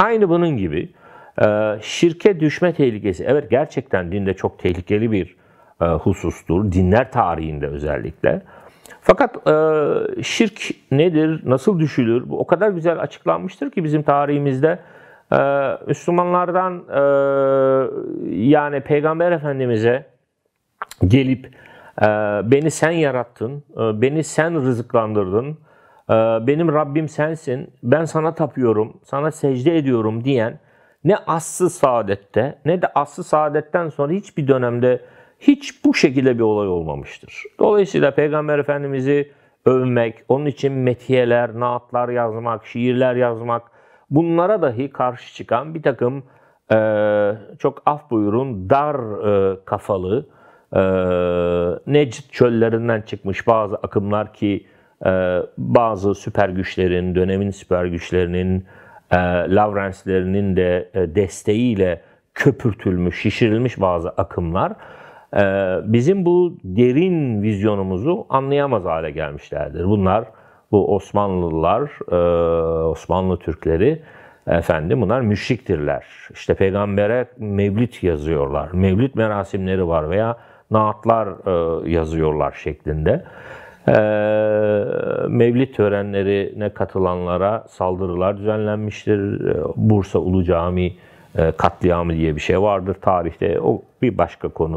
Aynı bunun gibi e, şirke düşme tehlikesi. Evet gerçekten dinde çok tehlikeli bir e, husustur. Dinler tarihinde özellikle. Fakat e, şirk nedir, nasıl düşülür? Bu o kadar güzel açıklanmıştır ki bizim tarihimizde Müslümanlardan yani Peygamber Efendimiz'e gelip beni sen yarattın, beni sen rızıklandırdın, ee, benim Rabbim sensin, ben sana tapıyorum, sana secde ediyorum diyen ne aslı saadette ne de aslı saadetten sonra hiçbir dönemde hiç bu şekilde bir olay olmamıştır. Dolayısıyla Peygamber Efendimiz'i övmek, onun için metiyeler, naatlar yazmak, şiirler yazmak bunlara dahi karşı çıkan bir takım e, çok af buyurun dar e, kafalı e, Necid çöllerinden çıkmış bazı akımlar ki ee, bazı süper güçlerin, dönemin süper güçlerinin, e, Lawrence'lerinin de e, desteğiyle köpürtülmüş, şişirilmiş bazı akımlar e, bizim bu derin vizyonumuzu anlayamaz hale gelmişlerdir. Bunlar bu Osmanlılar, Osmanlı Türkleri efendim bunlar müşriktirler. İşte peygambere mevlit yazıyorlar. Mevlit merasimleri var veya naatlar yazıyorlar şeklinde. Ee, Mevlid törenlerine katılanlara saldırılar düzenlenmiştir. Ee, Bursa Ulu Camii e, katliamı diye bir şey vardır tarihte. O bir başka konu.